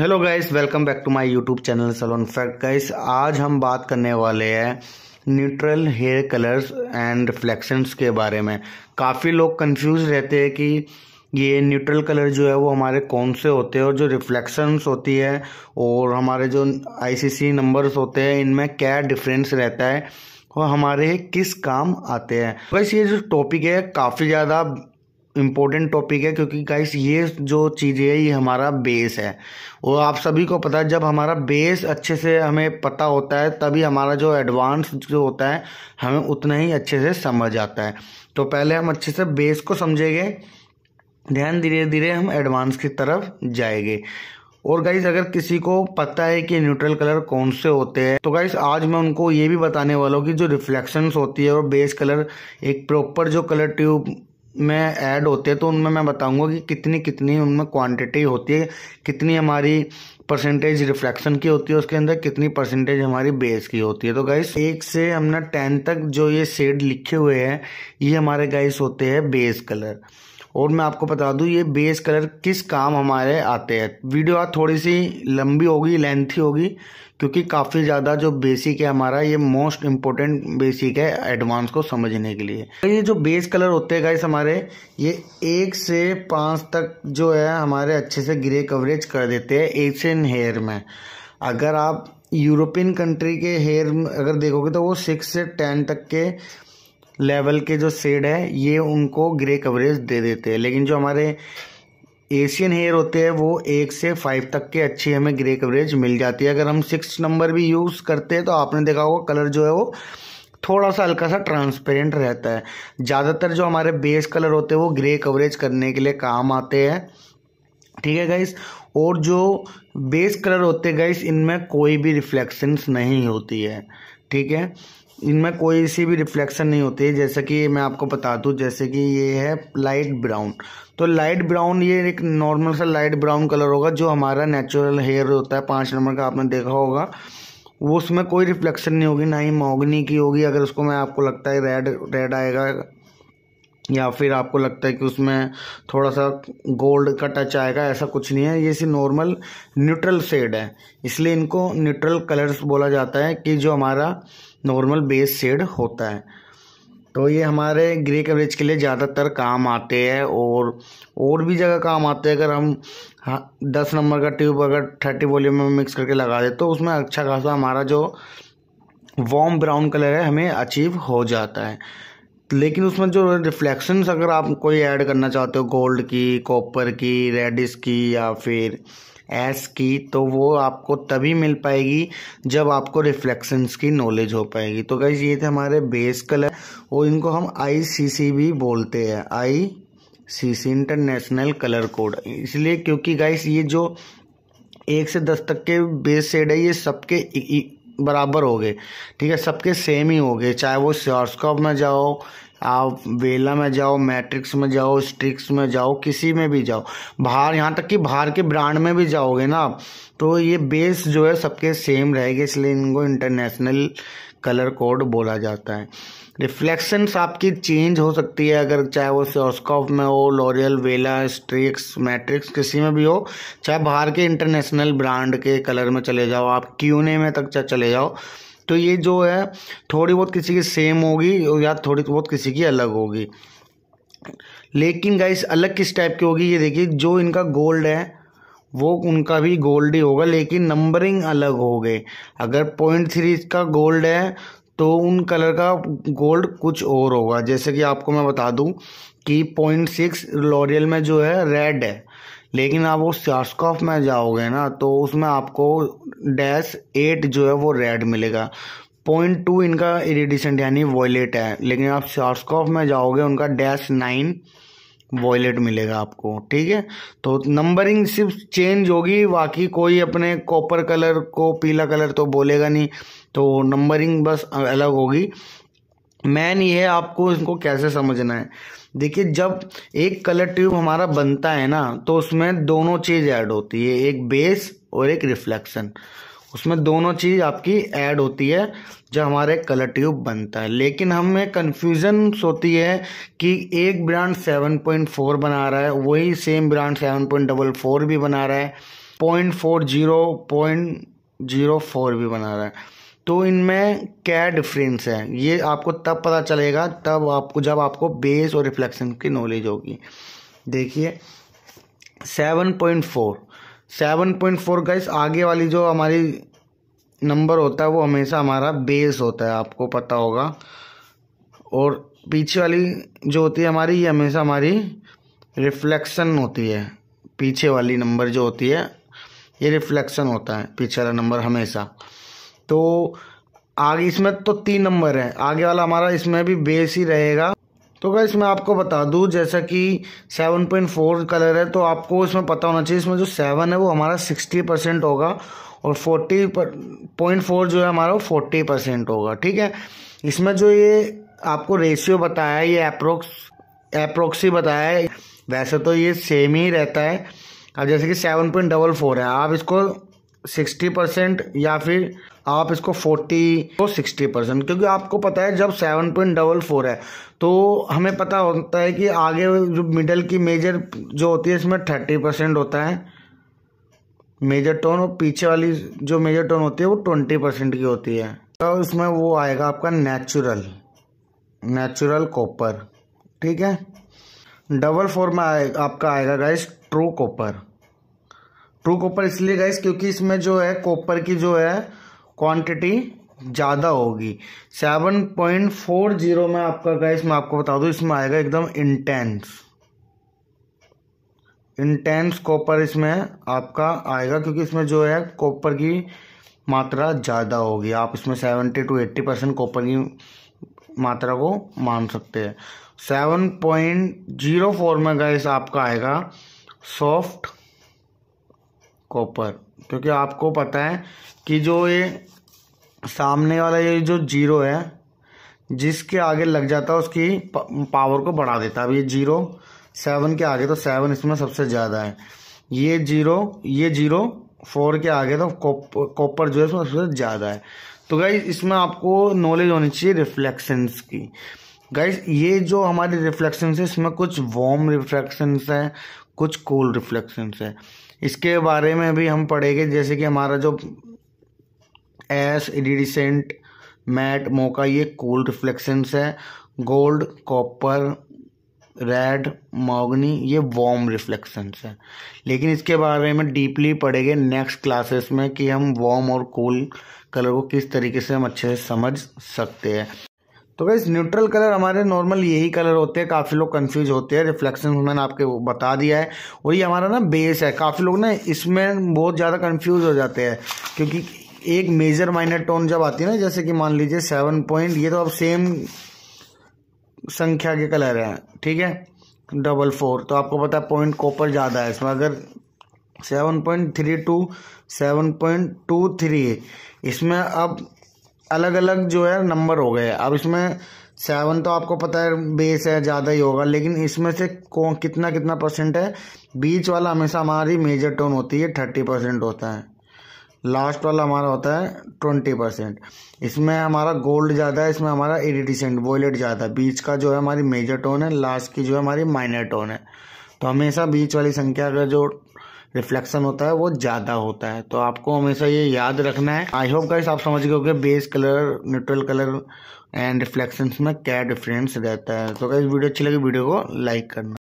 hello guys welcome back to my YouTube channel salon fact guys आज हम बात करने वाले हैं neutral hair colours and reflections के बारे में काफ़ी लोग कंफ्यूज रहते हैं कि ये न्यूट्रल कलर जो है वो हमारे कौन से होते हैं और जो रिफ्लेक्शंस होती है और हमारे जो आईसीसी नंबर्स होते हैं इनमें क्या डिफरेंस रहता है और हमारे किस काम आते हैं बस ये जो टॉपिक है काफ़ी ज़्यादा इम्पोर्टेंट टॉपिक है क्योंकि गाइस ये जो चीज़ है ये हमारा बेस है और आप सभी को पता है जब हमारा बेस अच्छे से हमें पता होता है तभी हमारा जो एडवांस जो होता है हमें उतना ही अच्छे से समझ आता है तो पहले हम अच्छे से बेस को समझेंगे ध्यान धीरे धीरे हम एडवांस की तरफ जाएंगे और गाइस अगर किसी को पता है कि न्यूट्रल कलर कौन से होते हैं तो गाइज आज मैं उनको ये भी बताने वाला हूँ कि जो रिफ्लेक्शंस होती है और बेस कलर एक प्रॉपर जो कलर ट्यूब में ऐड होते हैं तो उनमें मैं बताऊंगा कि कितनी कितनी उनमें क्वांटिटी होती है कितनी हमारी परसेंटेज रिफ्लेक्शन की होती है उसके अंदर कितनी परसेंटेज हमारी बेस की होती है तो गाइस एक से हमने टेन तक जो ये शेड लिखे हुए हैं ये हमारे गाइस होते हैं बेस कलर और मैं आपको बता दूं ये बेस कलर किस काम हमारे आते हैं वीडियो आज थोड़ी सी लंबी होगी लेंथी होगी क्योंकि काफ़ी ज़्यादा जो बेसिक है हमारा ये मोस्ट इम्पोर्टेंट बेसिक है एडवांस को समझने के लिए तो ये जो बेस कलर होते हैं गाइस हमारे ये एक से पाँच तक जो है हमारे अच्छे से ग्रे कवरेज कर देते हैं एशियन हेयर में अगर आप यूरोपियन कंट्री के हेयर अगर देखोगे तो वो सिक्स से टेन तक के लेवल के जो शेड है ये उनको ग्रे कवरेज दे देते हैं लेकिन जो हमारे एशियन हेयर होते हैं वो एक से फाइव तक के अच्छी हमें ग्रे कवरेज मिल जाती है अगर हम सिक्स नंबर भी यूज़ करते हैं तो आपने देखा होगा कलर जो है वो थोड़ा सा हल्का सा ट्रांसपेरेंट रहता है ज़्यादातर जो हमारे बेस कलर होते हैं वो ग्रे कवरेज करने के लिए काम आते हैं ठीक है गाइस और जो बेस कलर होते हैं गाइस इनमें कोई भी रिफ्लेक्शंस नहीं होती है ठीक है इनमें कोई सी भी रिफ्लेक्शन नहीं होती है जैसे कि मैं आपको बता दूँ जैसे कि ये है लाइट ब्राउन तो लाइट ब्राउन ये एक नॉर्मल सा लाइट ब्राउन कलर होगा जो हमारा नेचुरल हेयर होता है पाँच नंबर का आपने देखा होगा वो उसमें कोई रिफ्लेक्शन नहीं होगी ना ही मोगनी की होगी अगर उसको मैं आपको लगता है रेड रेड आएगा या फिर आपको लगता है कि उसमें थोड़ा सा गोल्ड का टच आएगा ऐसा कुछ नहीं है ये सी नॉर्मल न्यूट्रल शेड है इसलिए इनको न्यूट्रल कलर्स बोला जाता है कि जो हमारा नॉर्मल बेस शेड होता है तो ये हमारे ग्रे कवरेज के लिए ज़्यादातर काम आते हैं और और भी जगह काम आते हैं अगर हम हाँ, दस नंबर का ट्यूब अगर थर्टी वॉल्यूम में मिक्स करके लगा दें तो उसमें अच्छा खासा हमारा जो वॉम ब्राउन कलर है हमें अचीव हो जाता है लेकिन उसमें जो रिफ्लेक्शंस अगर आप कोई ऐड करना चाहते हो गोल्ड की कॉपर की रेडिस की या फिर एस की तो वो आपको तभी मिल पाएगी जब आपको रिफ्लेक्शंस की नॉलेज हो पाएगी तो गाइज ये थे हमारे बेस कलर और इनको हम आई सी सी भी बोलते हैं I C C international colour code इसलिए क्योंकि गाइस ये जो एक से दस तक के बेस सेड है ये सबके बराबर हो गए ठीक है सबके सेम ही हो गए चाहे वो शॉर्ट्स में जाओ आप वेला में जाओ मैट्रिक्स में जाओ स्ट्रिक्स में जाओ किसी में भी जाओ बाहर यहाँ तक कि बाहर के ब्रांड में भी जाओगे ना आप तो ये बेस जो है सबके सेम रहेगा इसलिए इनको इंटरनेशनल कलर कोड बोला जाता है रिफ्लेक्शंस आपकी चेंज हो सकती है अगर चाहे वो सोस्कॉफ में हो लॉरियल वेला स्ट्रिक्स मैट्रिक्स किसी में भी हो चाहे बाहर के इंटरनेशनल ब्रांड के कलर में चले जाओ आप क्यूने में तक चले जाओ तो ये जो है थोड़ी बहुत किसी की सेम होगी या थोड़ी बहुत किसी की अलग होगी लेकिन गाइस अलग किस टाइप की होगी ये देखिए जो इनका गोल्ड है वो उनका भी गोल्ड ही होगा लेकिन नंबरिंग अलग हो गए अगर पॉइंट थ्री का गोल्ड है तो उन कलर का गोल्ड कुछ और होगा जैसे कि आपको मैं बता दूं कि पॉइंट सिक्स लॉरियल में जो है रेड है लेकिन आप वो स्टार्सकॉफ में जाओगे ना तो उसमें आपको डैश एट जो है वो रेड मिलेगा पॉइंट टू इनका इरीडिसेंट यानी वॉयलेट है लेकिन आप शार्सकॉफ में जाओगे उनका डैश नाइन वॉयलेट मिलेगा आपको ठीक है तो नंबरिंग सिर्फ चेंज होगी बाकी कोई अपने कॉपर कलर को पीला कलर तो बोलेगा नहीं तो नंबरिंग बस अलग होगी मैन ये है आपको इसको कैसे समझना है देखिए जब एक कलर ट्यूब हमारा बनता है ना तो उसमें दोनों चीज़ ऐड होती है एक बेस और एक रिफ्लेक्शन उसमें दोनों चीज़ आपकी ऐड होती है जो हमारे कलर ट्यूब बनता है लेकिन हमें कन्फ्यूज़न होती है कि एक ब्रांड सेवन पॉइंट फोर बना रहा है वही same brand seven point double four भी बना रहा है point four zero point zero four भी बना रहा है तो इनमें क्या डिफरेंस है ये आपको तब पता चलेगा तब आपको जब आपको बेस और रिफ्लेक्शन की नॉलेज होगी देखिए seven point four seven point four guys आगे वाली जो हमारी नंबर होता है वो हमेशा हमारा बेस होता है आपको पता होगा और पीछे वाली जो होती है हमारी ये हमेशा हमारी रिफ्लेक्शन होती है पीछे वाली नंबर जो होती है ये रिफ्लेक्शन होता है पीछे वाला नंबर हमेशा तो आगे इसमें तो तीन नंबर है आगे वाला हमारा इसमें भी बेस ही रहेगा तो गई मैं आपको बता दूँ जैसा कि सेवन पॉइंट फोर कलर है तो आपको इसमें पता होना चाहिए इसमें जो सेवन है वो हमारा सिक्सटी परसेंट होगा और फोर्टी पॉइंट फोर जो है हमारा वो फोर्टी परसेंट होगा ठीक है इसमें जो ये आपको रेशियो बताया है ये अप्रोक्स अप्रोक्सी बताया है वैसे तो ये सेम ही रहता है अब जैसे कि सेवन पॉइंट डबल फोर है आप इसको सिक्सटी परसेंट या फिर आप इसको फोर्टी तो सिक्सटी परसेंट क्योंकि आपको पता है जब सेवन पॉइंट डबल फोर है तो हमें पता होता है कि आगे जो मिडल की मेजर जो होती है इसमें थर्टी परसेंट होता है मेजर टोन और पीछे वाली जो मेजर टोन होती है वो ट्वेंटी परसेंट की होती है तो इसमें वो आएगा आपका नेचुरल नेचुरल कॉपर ठीक है डबल फोर में आए, आपका आएगा guys true copper true copper इसलिए गए क्योंकि इसमें जो है कॉपर की जो है क्वांटिटी ज़्यादा होगी सेवन पॉइंट फोर जीरो में आपका गाइस मैं आपको बता दूँ इसमें आएगा एकदम इंटेंस इंटेंस कॉपर इसमें आपका आएगा क्योंकि इसमें जो है कॉपर की मात्रा ज़्यादा होगी आप इसमें seventy two eighty percent copper की मात्रा को मान सकते हैं सेवन पॉइंट जीरो फोर में गाइस आपका आएगा सॉफ्ट कॉपर क्योंकि आपको पता है कि जो ये सामने वाला ये जो जीरो है जिसके आगे लग जाता है उसकी पावर को बढ़ा देता है अब ये जीरो सेवन के आगे तो सेवन इसमें सबसे ज़्यादा है ये जीरो ये जीरो फोर के आगे तो कॉपर जो है इसमें सबसे ज़्यादा है तो गाइज इसमें आपको नॉलेज होनी चाहिए रिफ्लेक्शंस की गाइज ये जो हमारे रिफ्लेक्शंस है इसमें कुछ वार्म रिफ्लेक्शंस है कुछ कोल्ड रिफ्लेक्शंस है इसके बारे में भी हम पढ़ेंगे जैसे कि हमारा जो एस इडिडिसेंट मैट मोका ये कूल रिफ्लेक्शंस है गोल्ड कॉपर रेड मोगनी ये वार्म रिफ्लेक्शंस है लेकिन इसके बारे में डीपली पढ़ेंगे नेक्स्ट क्लासेस में कि हम वार्म और कूल कलर को किस तरीके से हम अच्छे से समझ सकते हैं तो वैस न्यूट्रल कलर हमारे नॉर्मल यही कलर होते हैं काफ़ी लोग कंफ्यूज होते हैं रिफ्लेक्शन मैंने आपके बता दिया है और ये हमारा ना बेस है काफ़ी लोग ना इसमें बहुत ज़्यादा कंफ्यूज हो जाते हैं क्योंकि एक मेजर माइनर टोन जब आती है ना जैसे कि मान लीजिए सेवन पॉइंट ये तो अब सेम संख्या के कलर हैं ठीक है डबल फोर तो आपको पता है पॉइंट कॉपर ज़्यादा है इसमें अगर seven point three two seven point two three इसमें अब अलग अलग जो है नंबर हो गए अब इसमें सेवन तो आपको पता है बेस है ज़्यादा ही होगा लेकिन इसमें से कौन कितना कितना परसेंट है बीच वाला हमेशा हमारी मेजर टोन होती है थर्टी परसेंट होता है लास्ट वाला हमारा होता है ट्वेंटी परसेंट इसमें हमारा गोल्ड ज़्यादा है इसमें हमारा इरिडिसेंट वोलेट ज़्यादा बीच का जो है हमारी मेजर टोन है लास्ट की जो है हमारी माइनर टोन है तो हमेशा बीच वाली संख्या का जो रिफ्लेक्शन होता है वो ज़्यादा होता है तो आपको हमेशा ये याद रखना है आई होप गाइस आप समझ गए base colour neutral colour and reflection में क्या डिफरेंस रहता है तो गाइस वीडियो अच्छी लगी वीडियो को लाइक करना